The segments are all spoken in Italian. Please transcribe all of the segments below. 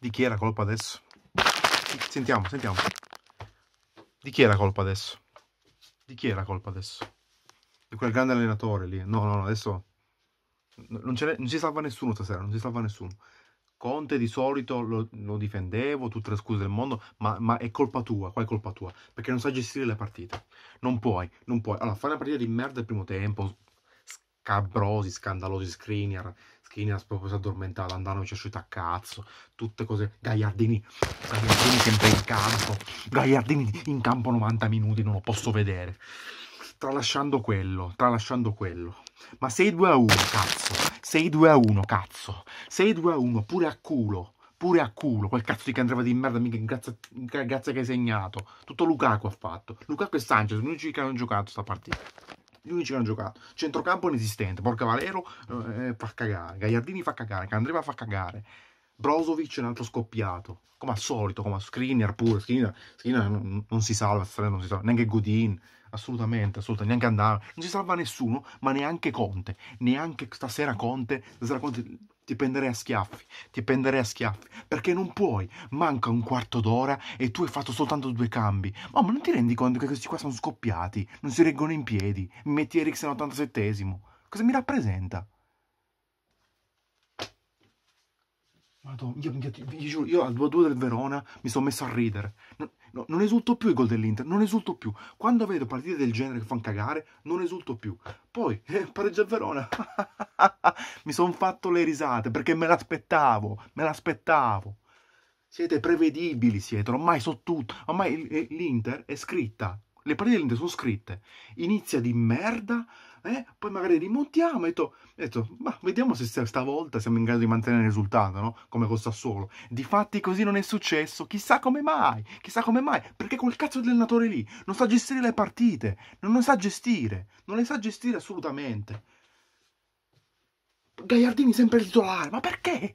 Di chi è la colpa adesso? Sentiamo, sentiamo. Di chi è la colpa adesso? Di chi è la colpa adesso? Di quel grande allenatore lì. No, no, no, adesso... Non, non si salva nessuno stasera, non si salva nessuno. Conte di solito lo, lo, difendevo, tutte le scuse del mondo, ma, ma, è colpa tua, qua è colpa tua, perché non sa gestire le partite. Non puoi, non puoi. Allora, fai una partita di merda il primo tempo, scabrosi, scandalosi, Skriniar, Skriniar proprio si addormentato. Landano ci è uscito a cazzo, tutte cose, Gagliardini, Gagliardini sempre in campo, Gagliardini in campo 90 minuti, non lo posso vedere, tralasciando quello, tralasciando quello, ma sei 2 a 1, cazzo, sei 2 a 1, cazzo, sei 2 a 1, pure a culo, pure a culo, quel cazzo di Candreva di merda, mica grazie, grazie che hai segnato, tutto Lukaku ha fatto, Lukaku e Sanchez, non che hanno giocato sta partita gli unici che hanno giocato. Centrocampo inesistente, porca Valero eh, eh, fa cagare, Gagliardini fa cagare, Candreva fa cagare, Brozovic è un altro scoppiato, come al solito, come Screener pure, Screener, Screener non, non, si salva, non si salva, neanche Godin, assolutamente, assolutamente, neanche Andano, non si salva nessuno, ma neanche Conte, neanche stasera Conte, stasera Conte ti prenderei a schiaffi, ti prenderei a schiaffi perché non puoi. Manca un quarto d'ora e tu hai fatto soltanto due cambi. Oh, ma non ti rendi conto che questi qua sono scoppiati, non si reggono in piedi. Metti Eriksen 87esimo. Cosa mi rappresenta? Madonna, io, io, io, giuro, io al 2-2 del Verona mi sono messo a ridere. Non, no, non esulto più i gol dell'Inter, non esulto più. Quando vedo partite del genere che fanno cagare, non esulto più. Poi, eh, pareggia il Verona. Mi sono fatto le risate perché me l'aspettavo, me l'aspettavo. Siete prevedibili, siete, ormai so tutto. Ormai eh, l'Inter è scritta. Le partite dell'Inter sono scritte. Inizia di merda, eh? poi magari rimontiamo e detto, detto, ma vediamo se stavolta siamo in grado di mantenere il risultato, no? Come con Sassuolo. Difatti così non è successo, chissà come mai, chissà come mai, perché quel cazzo di allenatore lì non sa gestire le partite, non le sa gestire, non le sa gestire assolutamente. Gagliardini sempre titolare, ma perché?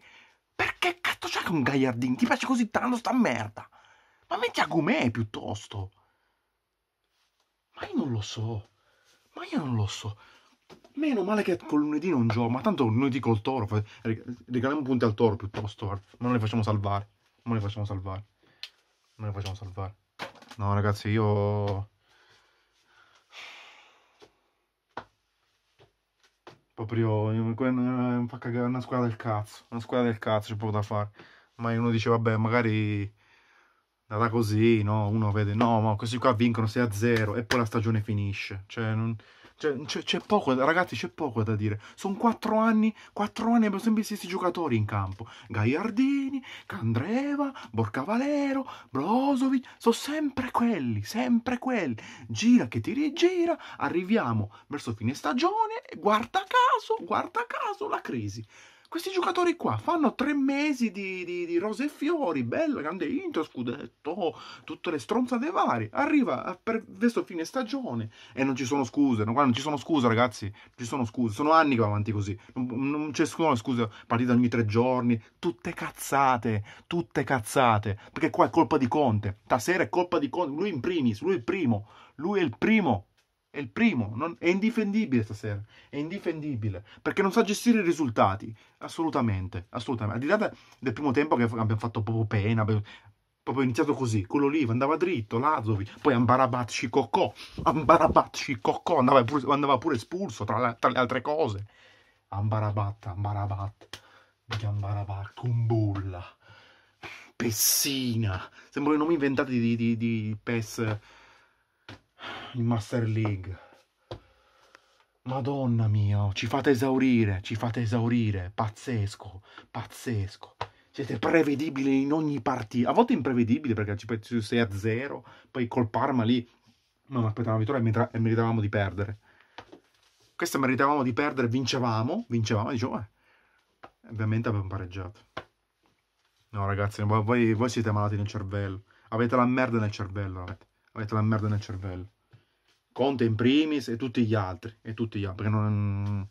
Perché cazzo c'è con Gagliardini? Ti piace così tanto sta merda? Ma metti a Gomè piuttosto. Ma io non lo so. Ma io non lo so. Meno male che con lunedì non gioco, ma tanto noi dico il toro. Regaliamo punti al toro piuttosto, Ma Non le facciamo salvare. Non le facciamo salvare. Non le facciamo salvare. No, ragazzi, io Proprio fa cagare una squadra del cazzo. Una squadra del cazzo c'è poco da fare. Ma uno dice, vabbè, magari andata così, no? Uno vede, no, ma questi qua vincono 6-0 e poi la stagione finisce. Cioè, non c'è, cioè, c'è, c'è poco, ragazzi, c'è poco da dire. Sono quattro anni, quattro anni abbiamo sempre gli stessi giocatori in campo. Gaiardini, Candreva, Borcavalero, Brozovic, sono sempre quelli, sempre quelli. Gira che ti rigira, arriviamo verso fine stagione e guarda caso, guarda caso la crisi. Questi giocatori qua fanno tre mesi di, di, di rose e fiori, bella, grande intro, scudetto, oh, tutte le stronzate varie. Arriva eh, per questo fine stagione e non ci sono scuse, non, non ci sono scuse ragazzi, non ci sono scuse, sono anni che va avanti così. Non, non c'è sono scuse, partite ogni tre giorni, tutte cazzate, tutte cazzate. Perché qua è colpa di Conte, stasera è colpa di Conte, lui in primis, lui è il primo, lui è il primo è il primo, non, è indifendibile stasera, è indifendibile, perché non sa gestire i risultati, assolutamente, assolutamente. Al di là del primo tempo che abbiamo fatto proprio pena, abbiamo, proprio iniziato così, quello lì andava dritto, Lazovi, poi Ambarabat Cicocò, Ambarabat Cicocò andava pure, andava pure espulso tra, la, tra le altre cose. Ambarabat, Ambarabat, Ambarabat, Kumbulla, Pessina, sembrano i nomi inventati di, di, di PES in Master League. Madonna mia, ci fate esaurire, ci fate esaurire, pazzesco, pazzesco. Siete prevedibili in ogni partita, a volte imprevedibili perché ci pensi 6 a 0, poi col Parma lì, ma aspettavamo aspetta vittoria e meritavamo di perdere. Questa meritavamo di perdere, vincevamo, vincevamo, e dicevo, eh, ovviamente abbiamo pareggiato. No ragazzi, voi, voi siete malati nel cervello, avete la merda nel cervello, avete, avete la merda nel cervello. Conte in primis e tutti gli altri, e tutti gli altri, perché non,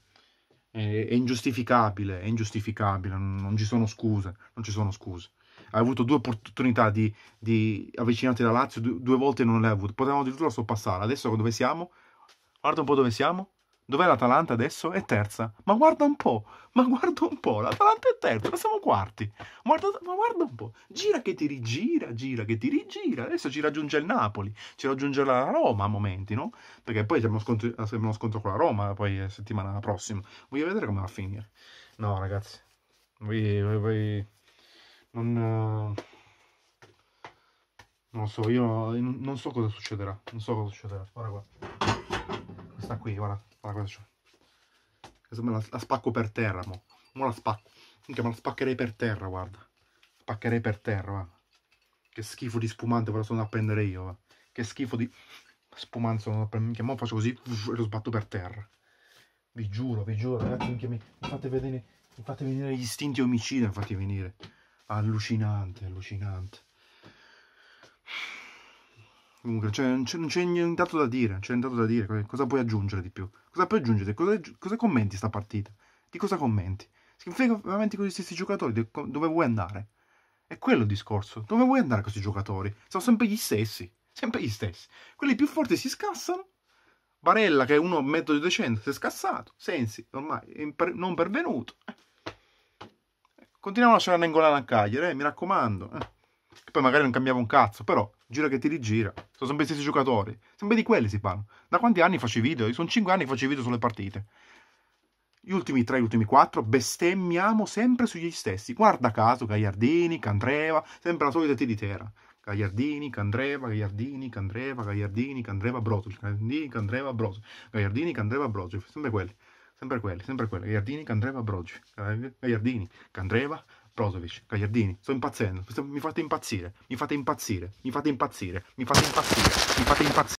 è, è, ingiustificabile, è ingiustificabile, non ci sono scuse, non ci sono scuse. Hai avuto due opportunità di, di avvicinarti alla Lazio, due, due volte non le hai avute, potevamo addirittura sorpassare, adesso dove siamo? Guarda un po' dove siamo, Dov'è l'Atalanta adesso? È terza. Ma guarda un po', ma guarda un po', l'Atalanta è terza, ma siamo quarti. Guarda, ma guarda un po', gira che ti rigira, gira che ti rigira. Adesso ci raggiunge il Napoli, ci raggiunge la Roma a momenti, no? Perché poi abbiamo scontro, uno scontro con la Roma, poi settimana prossima. Voglio vedere come va a finire. No, ragazzi, voi, voi, voi non... Non so, io non so cosa succederà. Non so cosa succederà. Guarda qua. Questa qui, guarda, guarda cosa c'è. Adesso me la, la, spacco per terra, mo. Mo la spacco. Minchia, me la spaccherei per terra, guarda. Spaccherei per terra, guarda. Che schifo di spumante ve lo sono a prendere io, guarda. Che schifo di spumante sono a prendere. Minchia, mo faccio così e lo sbatto per terra. Vi giuro, vi giuro, ragazzi, minchia, mi, fate vedere... Mi fate venire gli istinti omicidi, mi fate venire. Allucinante, allucinante. Comunque, cioè, non c'è, non c'è nient'altro da dire, c'è cioè, nient'altro da dire, cosa puoi aggiungere di più? Cosa puoi aggiungere? Cosa, cosa commenti sta partita? Di cosa commenti? Si frega veramente con gli stessi giocatori, dove vuoi andare? È quello il discorso, dove vuoi andare con questi giocatori? Sono sempre gli stessi, sempre gli stessi. Quelli più forti si scassano, Barella che è uno mezzo decente si è scassato, Sensi ormai imper- non pervenuto. Continuiamo a lasciare Nengolana a Cagliari, eh, mi raccomando. Eh. poi magari non cambiamo un cazzo, però gira che ti rigira, sono sempre gli stessi giocatori, sempre di quelli si parla. Da quanti anni faccio i video? Io sono 5 anni che faccio i video sulle partite. Gli ultimi 3, gli ultimi 4 bestemmiamo sempre sugli stessi. Guarda caso, Gagliardini, Candreva, sempre la solita T di terra. Gagliardini, Candreva, Gagliardini, Candreva, Gagliardini, Candreva, Brozovic, Gagliardini, Candreva, Brozovic, Gagliardini, Candreva, Brozovic, sempre quelli, sempre quelli, sempre quelli, Gagliardini, Candreva, Brozovic, Gagliardini, Candreva, Prosovic, Cagliardini, sto impazzendo, mi fate impazzire, mi fate impazzire, mi fate impazzire, mi fate impazzire, mi fate impazzire.